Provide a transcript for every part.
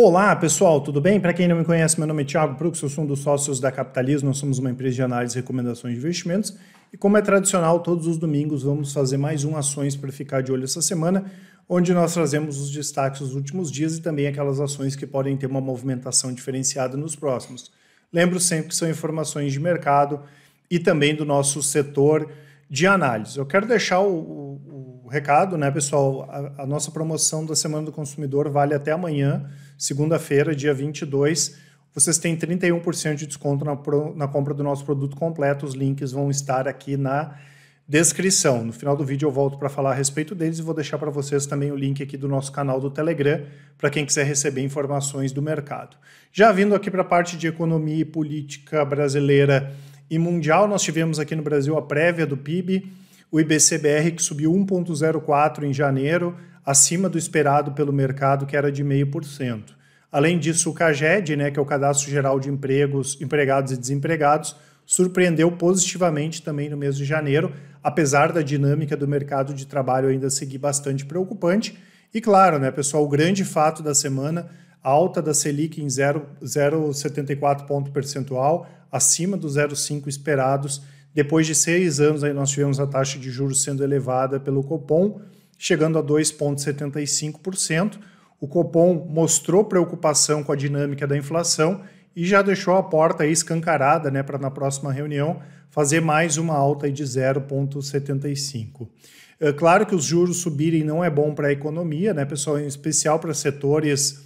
Olá, pessoal, tudo bem? Para quem não me conhece, meu nome é Thiago Prux, eu sou um dos sócios da Capitalismo, nós somos uma empresa de análise e recomendações de investimentos. E como é tradicional, todos os domingos vamos fazer mais um Ações para ficar de olho essa semana, onde nós trazemos os destaques dos últimos dias e também aquelas ações que podem ter uma movimentação diferenciada nos próximos. Lembro sempre que são informações de mercado e também do nosso setor de análise. Eu quero deixar o, o, o recado, né, pessoal? A, a, nossa promoção da Semana do Consumidor vale até amanhã, segunda-feira, dia 22. Vocês têm 31% de desconto na, na compra do nosso produto completo. Os links vão estar aqui na descrição. No final do vídeo eu volto para falar a respeito deles e vou deixar para vocês também o link aqui do nosso canal do Telegram para quem quiser receber informações do mercado. Já vindo aqui para a parte de economia e política brasileira, e mundial. Nós tivemos aqui no Brasil a prévia do PIB, o IBCBR que subiu 1,04 em janeiro, acima do esperado pelo mercado, que era de 0,5%. Além disso, o CAGED, né, que é o Cadastro Geral de Empregos, Empregados e Desempregados, surpreendeu positivamente também no mês de janeiro, apesar da dinâmica do mercado de trabalho ainda seguir bastante preocupante. E claro, né, pessoal, o grande fato da semana alta da Selic em 0,74 ponto percentual, acima dos 0,5 esperados. Depois de seis anos, aí nós tivemos a taxa de juros sendo elevada pelo Copom, chegando a 2,75%. O Copom mostrou preocupação com a dinâmica da inflação e já deixou a porta escancarada né, para na próxima reunião fazer mais uma alta de 0,75. É claro que os juros subirem não é bom para a economia, né, pessoal, em especial para setores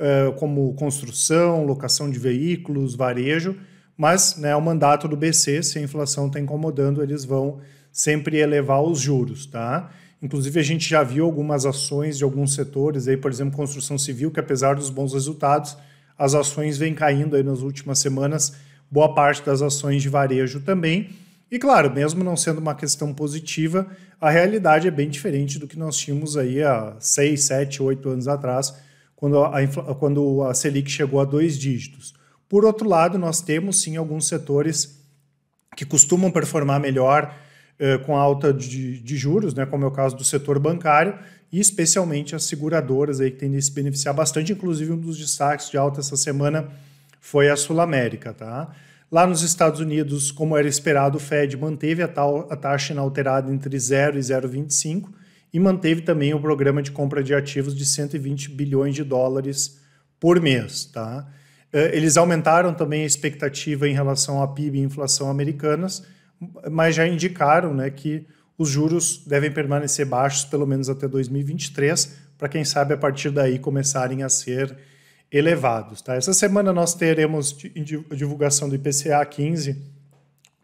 eh, como construção, locação de veículos, varejo, mas né, é o mandato do BC, se a inflação está incomodando, eles vão sempre elevar os juros, tá? Inclusive, a gente já viu algumas ações de alguns setores, aí, por exemplo, construção civil, que apesar dos bons resultados, as ações vêm caindo aí nas últimas semanas, boa parte das ações de varejo também. E claro, mesmo não sendo uma questão positiva, a realidade é bem diferente do que nós tínhamos aí há 6, 7, 8 anos atrás, quando a, quando a Selic chegou a dois dígitos. Por outro lado, nós temos sim alguns setores que costumam performar melhor eh, com a alta de, de, juros, né, como é o caso do setor bancário, e especialmente as seguradoras aí, que tendem a se beneficiar bastante. Inclusive, um dos destaques de alta essa semana foi a Sul América. Tá? Lá nos Estados Unidos, como era esperado, o Fed manteve a, tal, a taxa inalterada entre 0 e 0,25 e manteve também o programa de compra de ativos de 120 bilhões de dólares por mês. Tá? Eh, eles aumentaram também a expectativa em relação à PIB e inflação americanas, mas já indicaram né, que os juros devem permanecer baixos pelo menos até 2023, para quem sabe a partir daí começarem a ser elevados. Tá? Essa semana nós teremos a divulgação do IPCA 15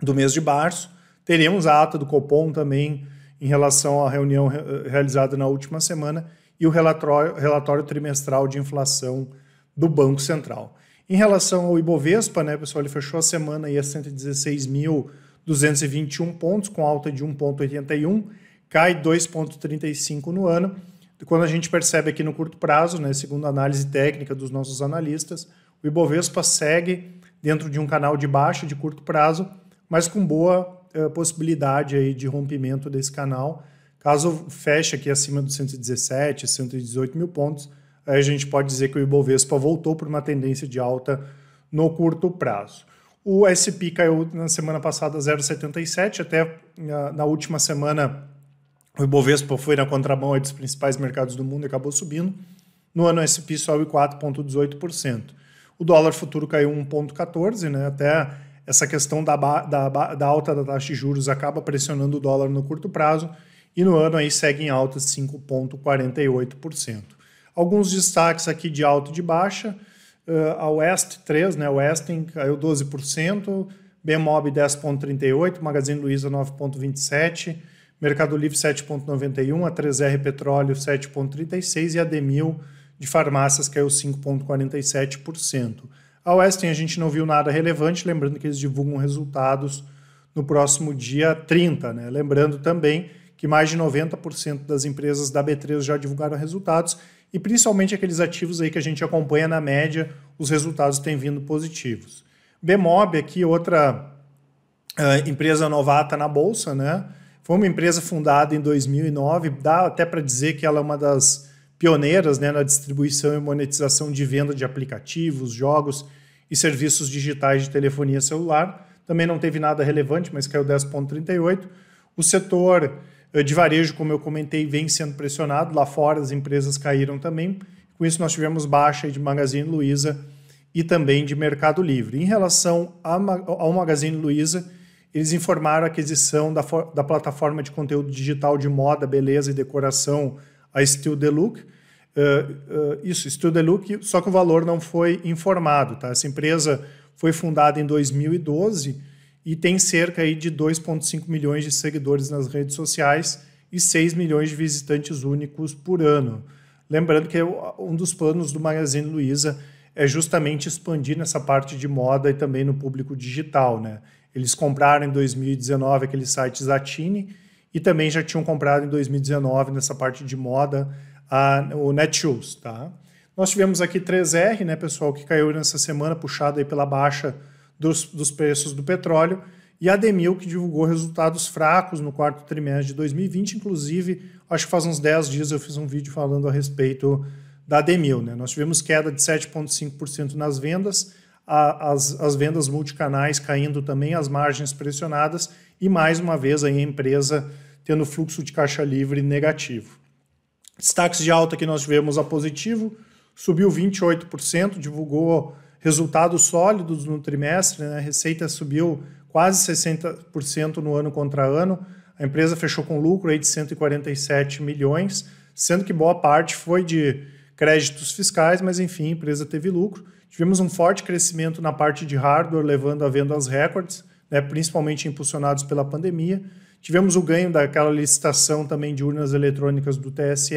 do mês de março, teremos a ata do Copom também em relação à reunião eh, realizada na última semana e o relatório, relatório trimestral de inflação do Banco Central. Em relação ao Ibovespa, né, pessoal, ele fechou a semana aí a 116.221 pontos, com alta de 1,81, cai 2,35 no ano. Quando a gente percebe aqui no curto prazo, né, segundo a análise técnica dos nossos analistas, o Ibovespa segue dentro de um canal de baixa de curto prazo, mas com boa eh, possibilidade aí de rompimento desse canal. Caso feche aqui acima dos 117, 118 mil pontos, aí a gente pode dizer que o Ibovespa voltou para uma tendência de alta no curto prazo. O SP caiu na semana passada 0,77, até na última semana o Ibovespa foi na contramão dos principais mercados do mundo e acabou subindo. No ano SP sobe 4,18%. O dólar futuro caiu 1,14, né? até essa questão da, da, da, alta da taxa de juros acaba pressionando o dólar no curto prazo e no ano aí segue em alta 5,48%. Alguns destaques aqui de alta e de baixa, uh, a West 3, né, Westing caiu 12%, Bemob 10,38%, Magazine Luiza 9,27%, Mercado Livre 7,91%, a 3R Petróleo 7,36% e a Demil de farmácias caiu 5,47%. A Western a gente não viu nada relevante, lembrando que eles divulgam resultados no próximo dia 30. Né? Lembrando também que mais de 90% das empresas da B3 já divulgaram resultados e principalmente aqueles ativos aí que a gente acompanha na média, os resultados têm vindo positivos. Bemob aqui, outra uh, empresa novata na bolsa, né? Foi uma empresa fundada em 2009, dá até para dizer que ela é uma das pioneiras né, na distribuição e monetização de venda de aplicativos, jogos e serviços digitais de telefonia celular. Também não teve nada relevante, mas caiu 10,38. O setor eh, de varejo, como eu comentei, vem sendo pressionado. Lá fora as empresas caíram também. Com isso, nós tivemos baixa de Magazine Luiza e também de Mercado Livre. Em relação ao Magazine Luiza, eles informaram a aquisição da, da plataforma de conteúdo digital de moda, beleza e decoração a Steel Deluxe. Uh, uh, eh, isso, Steel Deluxe, só que o valor não foi informado. Tá? Essa empresa foi fundada em 2012 e tem cerca aí de 2,5 milhões de seguidores nas redes sociais e 6 milhões de visitantes únicos por ano. Lembrando que é um dos planos do Magazine Luiza é justamente expandir nessa parte de moda e também no público digital. Né? Eles compraram em 2019 aquele site Zatini, e também já tinham comprado em 2019 nessa parte de moda a, o Netshoes, tá? Nós tivemos aqui 3R, né, pessoal, que caiu nessa semana, puxado aí pela baixa dos, dos preços do petróleo, e a Demil, que divulgou resultados fracos no quarto trimestre de 2020, inclusive, acho que faz uns 10 dias eu fiz um vídeo falando a respeito da Demil, né? Nós tivemos queda de 7,5% nas vendas, a, as, as vendas multicanais caindo também, as margens pressionadas, e mais uma vez aí, a empresa tendo fluxo de caixa livre negativo. Destaques de alta que nós tivemos a positivo, subiu 28%, divulgou resultados sólidos no trimestre, né? a receita subiu quase 60% no ano contra ano, a empresa fechou com lucro aí de 147 milhões, sendo que boa parte foi de créditos fiscais, mas enfim, a empresa teve lucro. Tivemos um forte crescimento na parte de hardware, levando a vendas recordes né, principalmente impulsionados pela pandemia. Tivemos o ganho daquela licitação também de urnas eletrônicas do TSE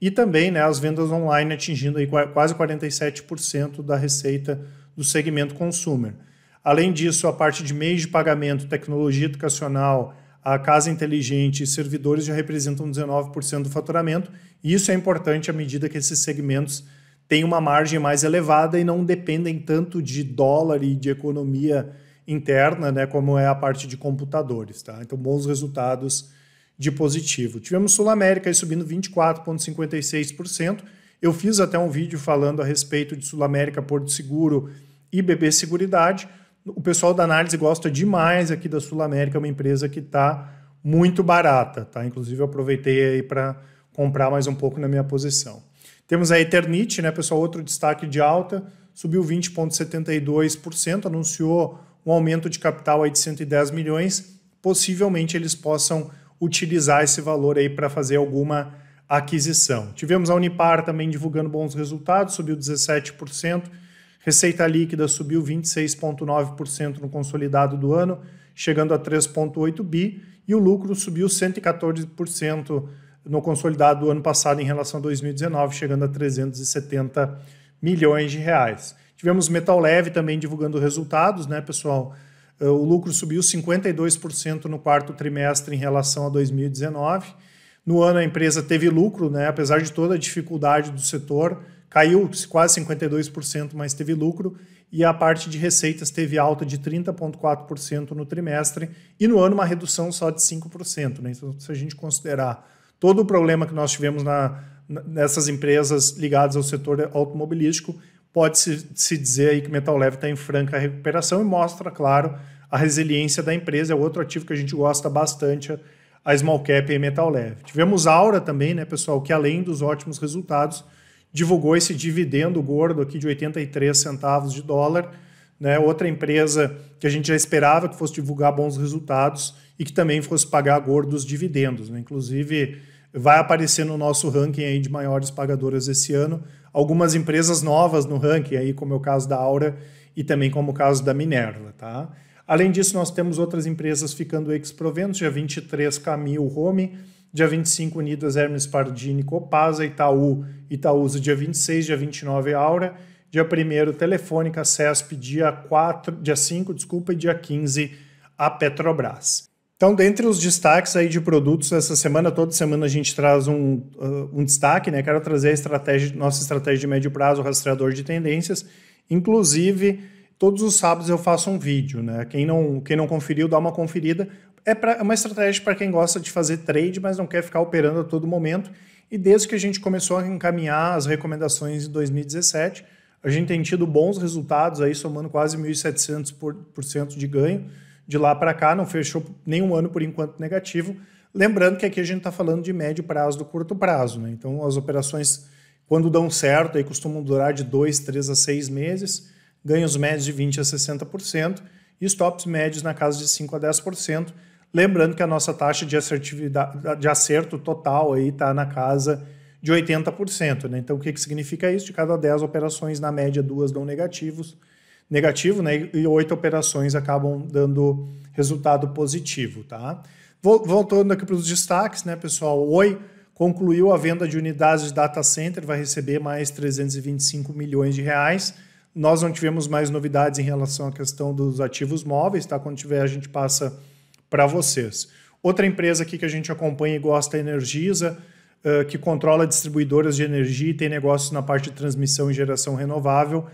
e também né, as vendas online atingindo aí quase 47% da receita do segmento consumer. Além disso, a parte de meios de pagamento, tecnologia educacional, a casa inteligente e servidores já representam 19% do faturamento. E isso é importante à medida que esses segmentos têm uma margem mais elevada e não dependem tanto de dólar e de economia interna, né, como é a parte de computadores. Tá? Então, bons resultados de positivo. Tivemos Sul América aí subindo 24,56%. Eu fiz até um vídeo falando a respeito de Sul América, Porto Seguro e BB Seguridade. O pessoal da análise gosta demais aqui da Sul América, é uma empresa que está muito barata, tá? Inclusive eu aproveitei aí para comprar mais um pouco na minha posição. Temos a Eternit, né, pessoal, outro destaque de alta, subiu 20.72%, anunciou um aumento de capital aí de 110 milhões, possivelmente eles possam utilizar esse valor aí para fazer alguma aquisição. Tivemos a Unipar também divulgando bons resultados, subiu 17%, receita líquida subiu 26,9% no consolidado do ano, chegando a 3,8 bi, e o lucro subiu 114% no consolidado do ano passado em relação a 2019, chegando a 370 milhões de reais. Tivemos Metal Leve também divulgando resultados, né, pessoal? Eh, o lucro subiu 52% no quarto trimestre em relação a 2019. No ano a empresa teve lucro, né? apesar de toda a dificuldade do setor, caiu quase 52%, mas teve lucro, e a parte de receitas teve alta de 30,4% no trimestre, e no ano uma redução só de 5%. Né? Então, se a gente considerar todo o problema que nós tivemos na, nessas empresas ligadas ao setor automobilístico, pode-se se dizer aí que metal leve está em franca recuperação e mostra, claro, a resiliência da empresa. É outro ativo que a gente gosta bastante, a small cap e metal leve. Tivemos Aura também, né, pessoal, que além dos ótimos resultados, divulgou esse dividendo gordo aqui de 83 centavos de dólar. Né, outra empresa que a gente já esperava que fosse divulgar bons resultados e que também fosse pagar gordos dividendos. Né? Inclusive, vai aparecer no nosso ranking aí de maiores pagadoras esse ano. Algumas empresas novas no ranking, aí como é o caso da Aura e também como o caso da Minerva, tá? Além disso, nós temos outras empresas ficando ex-proventos, dia 23 Camil Home, dia 25 Unidas Hermes Pardini Copasa, Itaú, Itaúsa dia 26, dia 29 Aura, dia 1 Telefônica, CESP, dia 4, dia 5, desculpa, e dia 15 a Petrobras. Então, dentre os destaques aí de produtos essa semana, toda semana a gente traz um, uh, um destaque, né? Quero trazer a estratégia, nossa estratégia de médio prazo, o rastreador de tendências. Inclusive, todos os sábados eu faço um vídeo, né? Quem não, quem não conferiu, dá uma conferida. É, pra, é uma estratégia para quem gosta de fazer trade, mas não quer ficar operando a todo momento. E desde que a gente começou a encaminhar as recomendações em 2017, a gente tem tido bons resultados aí, somando quase 1.700% de ganho de lá para cá, não fechou nenhum ano por enquanto negativo. Lembrando que aqui a gente está falando de médio prazo do curto prazo, né? Então as operações, quando dão certo, aí costumam durar de 2, 3 a 6 meses, ganhos médios de 20 a 60% e stops médios na casa de 5 a 10%. Lembrando que a nossa taxa de assertividade, de acerto total aí está na casa de 80%. Né? Então, o que, que significa isso? De cada 10 operações, na média, duas dão negativos negativo, né? E oito operações acabam dando resultado positivo, tá? Voltando aqui para os destaques, né, pessoal? Oi concluiu a venda de unidades de data center, vai receber mais 325 milhões de reais. Nós não tivemos mais novidades em relação à questão dos ativos móveis, tá? Quando tiver, a gente passa para vocês. Outra empresa aqui que a gente acompanha e gosta é a Energisa, que controla distribuidoras de energia e tem negócios na parte de transmissão e geração renovável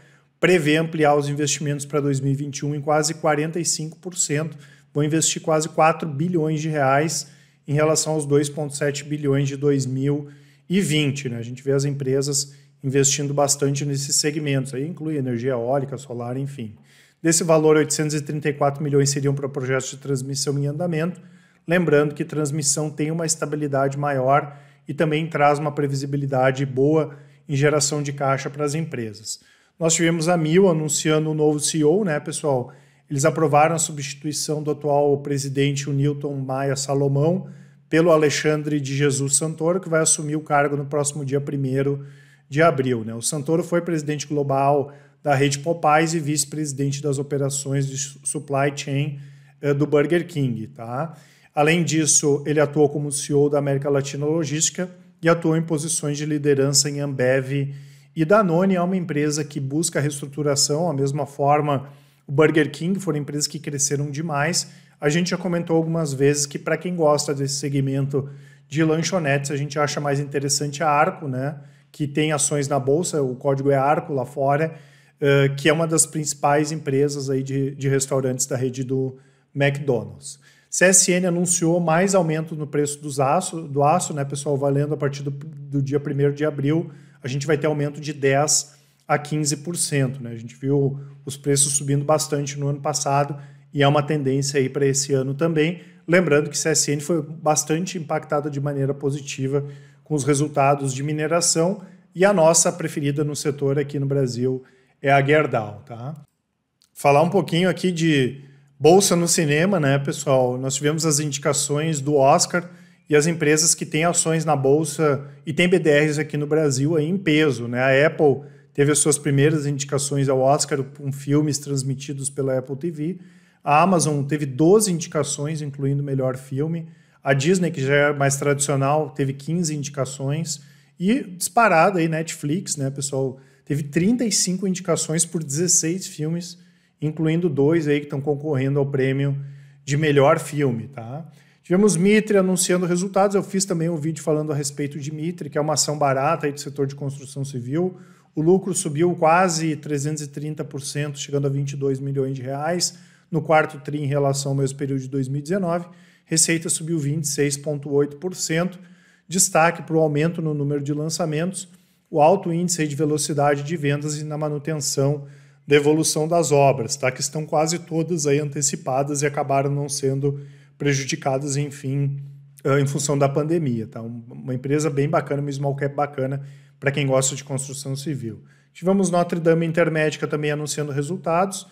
prevê ampliar os investimentos para 2021 em quase 45%, vão investir quase 4 bilhões de reais em relação aos 2,7 bilhões de 2020. Né? A gente vê as empresas investindo bastante nesses segmentos, aí inclui energia eólica, solar, enfim. Desse valor, 834 milhões seriam para projetos de transmissão em andamento, lembrando que transmissão tem uma estabilidade maior e também traz uma previsibilidade boa em geração de caixa para as empresas. Nós tivemos a Mil anunciando o um novo CEO, né, pessoal? Eles aprovaram a substituição do atual presidente, o Newton Maia Salomão, pelo Alexandre de Jesus Santoro, que vai assumir o cargo no próximo dia 1 de abril. Né? O Santoro foi presidente global da rede Popeyes e vice-presidente das operações de supply chain eh, do Burger King. Tá? Além disso, ele atuou como CEO da América Latina Logística e atuou em posições de liderança em Ambev e Danone é uma empresa que busca reestruturação, a mesma forma o Burger King foram empresas que cresceram demais. A gente já comentou algumas vezes que para quem gosta desse segmento de lanchonetes, a gente acha mais interessante a Arco, né? Que tem ações na bolsa, o código é Arco lá fora, uh, que é uma das principais empresas aí de, de restaurantes da rede do McDonald's. CSN anunciou mais aumento no preço dos aço, do aço, né, pessoal, valendo a partir do, do dia 1 de abril a gente vai ter aumento de 10% a 15%. Né? A gente viu os preços subindo bastante no ano passado e é uma tendência aí para esse ano também. Lembrando que CSN foi bastante impactada de maneira positiva com os resultados de mineração e a nossa preferida no setor aqui no Brasil é a Gerdau, tá? Falar um pouquinho aqui de bolsa no cinema, né, pessoal? Nós tivemos as indicações do Oscar e as empresas que têm ações na bolsa e têm BDRs aqui no Brasil aí em peso. Né? A Apple teve as suas primeiras indicações ao Oscar com filmes transmitidos pela Apple TV. A Amazon teve 12 indicações, incluindo o melhor filme. A Disney, que já é mais tradicional, teve 15 indicações. E disparada aí, Netflix, né, pessoal? Teve 35 indicações por 16 filmes, incluindo dois aí que estão concorrendo ao prêmio de melhor filme, tá? Tivemos Mitre anunciando resultados. Eu fiz também um vídeo falando a respeito de Mitre, que é uma ação barata aí do setor de construção civil. O lucro subiu quase 330%, chegando a 22 milhões de reais no quarto tri em relação ao mesmo período de 2019. Receita subiu 26,8%. Destaque para o aumento no número de lançamentos, o alto índice de velocidade de vendas e na manutenção da evolução das obras, tá? que estão quase todas aí antecipadas e acabaram não sendo prejudicadas, enfim, ah, em função da pandemia. Tá? Uma empresa bem bacana, uma small cap bacana para quem gosta de construção civil. Tivemos Notre Dame Intermédica também anunciando resultados.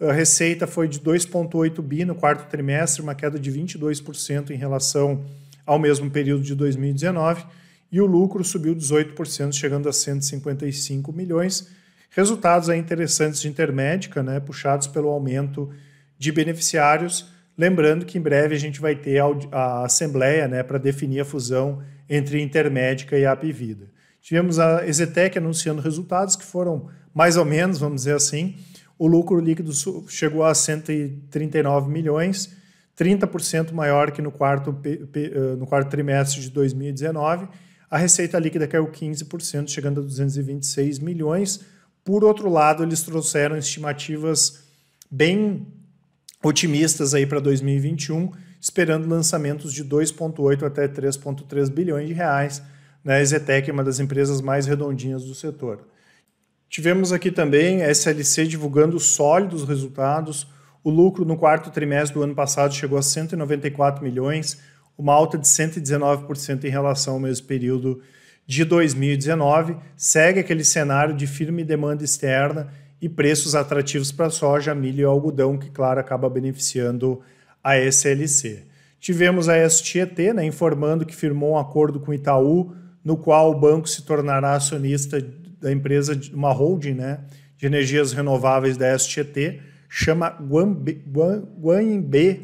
A receita foi de 2,8 bi no quarto trimestre, uma queda de 22% em relação ao mesmo período de 2019, e o lucro subiu 18%, chegando a 155 milhões. Resultados interessantes de Intermédica, né, puxados pelo aumento de beneficiários, Lembrando que em breve a gente vai ter a, assembleia né, para definir a fusão entre Intermédica e Apivida. Tivemos a Exetec anunciando resultados que foram mais ou menos, vamos dizer assim. O lucro líquido chegou a 139 milhões, 30% maior que no quarto, no quarto trimestre de 2019. A receita líquida caiu 15%, chegando a 226 milhões. Por outro lado, eles trouxeram estimativas bem otimistas aí para 2021, esperando lançamentos de 2,8 até 3,3 bilhões de reais. Né? A Zetec é uma das empresas mais redondinhas do setor. Tivemos aqui também a SLC divulgando sólidos resultados. O lucro no quarto trimestre do ano passado chegou a 194 milhões, uma alta de 119% em relação ao mesmo período de 2019. Segue aquele cenário de firme demanda externa e preços atrativos para soja, milho e algodão, que, claro, acaba beneficiando a SLC. Tivemos a STET né, informando que firmou um acordo com o Itaú, no qual o banco se tornará acionista da empresa, uma holding né, de energias renováveis da STET, chama Guanbe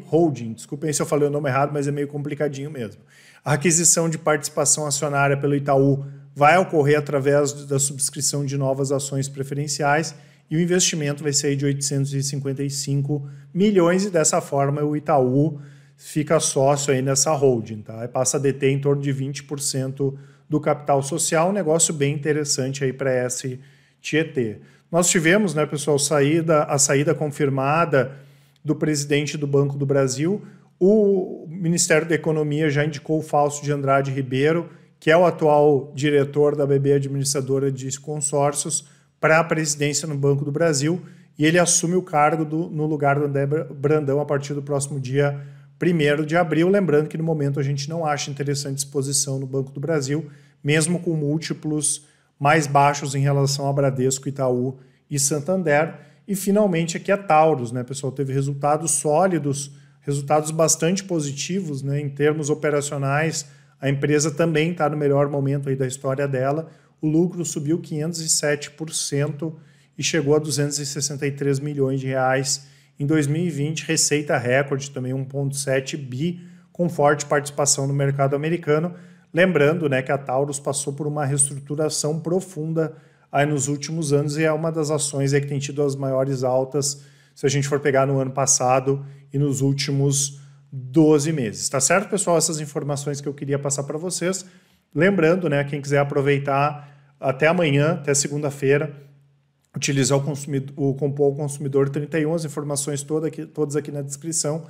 Holding. Desculpem se eu falei o nome errado, mas é meio complicadinho mesmo. A aquisição de participação acionária pelo Itaú vai ocorrer através da subscrição de novas ações preferenciais e o investimento vai ser de 855 milhões e dessa forma o Itaú fica sócio aí nessa holding, tá? E passa a deter em torno de 20% do capital social, um negócio bem interessante aí para esse Tietê. Nós tivemos, né, pessoal, saída, a saída confirmada do presidente do Banco do Brasil. O Ministério da Economia já indicou o falso de Andrade Ribeiro, que é o atual diretor da BB Administradora de Consórcios, para a presidência no Banco do Brasil e ele assume o cargo do, no lugar do André Brandão a partir do próximo dia 1 de abril. Lembrando que no momento a gente não acha interessante exposição no Banco do Brasil, mesmo com múltiplos mais baixos em relação a Bradesco, Itaú e Santander. E finalmente aqui a é Taurus, né, pessoal? Teve resultados sólidos, resultados bastante positivos né, em termos operacionais. A empresa também está no melhor momento aí da história dela o lucro subiu 507% e chegou a 263 milhões de reais. Em 2020, receita recorde também 1.7 bi, com forte participação no mercado americano. Lembrando, né, que a Taurus passou por uma reestruturação profunda aí nos últimos anos e é uma das ações aí que tem tido as maiores altas, se a gente for pegar no ano passado e nos últimos 12 meses. Tá certo, pessoal? Essas informações que eu queria passar para vocês. Lembrando, né, quem quiser aproveitar até amanhã, até segunda-feira, utilizar o, consumidor, o Compor Consumidor 31, as informações toda aqui, todas aqui na descrição,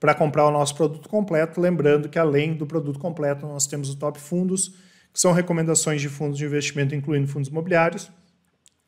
para comprar o nosso produto completo. Lembrando que além do produto completo, nós temos o Top Fundos, que são recomendações de fundos de investimento, incluindo fundos imobiliários,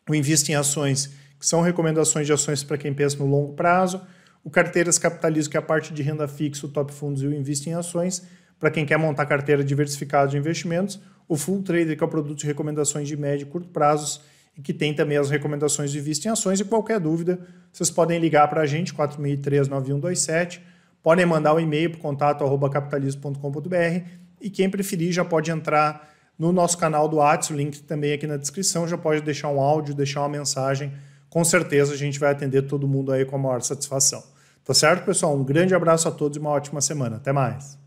o Invista em Ações, que são recomendações de ações para quem pensa no longo prazo, o Carteiras Capitalismo, que é a parte de renda fixa, o Top Fundos e o Invista em Ações, para quem quer montar carteira diversificada de investimentos, o Full Trader, que é o produto de recomendações de médio e curto prazos, e que tem também as recomendações de vista em ações. E qualquer dúvida, vocês podem ligar para a gente, 4003-9127, podem mandar um e-mail para contato.capitalismo.com.br e quem preferir já pode entrar no nosso canal do Whats, o link também aqui na descrição, já pode deixar um áudio, deixar uma mensagem. Com certeza a gente vai atender todo mundo aí com a maior satisfação. Tá certo, pessoal? Um grande abraço a todos e uma ótima semana. Até mais.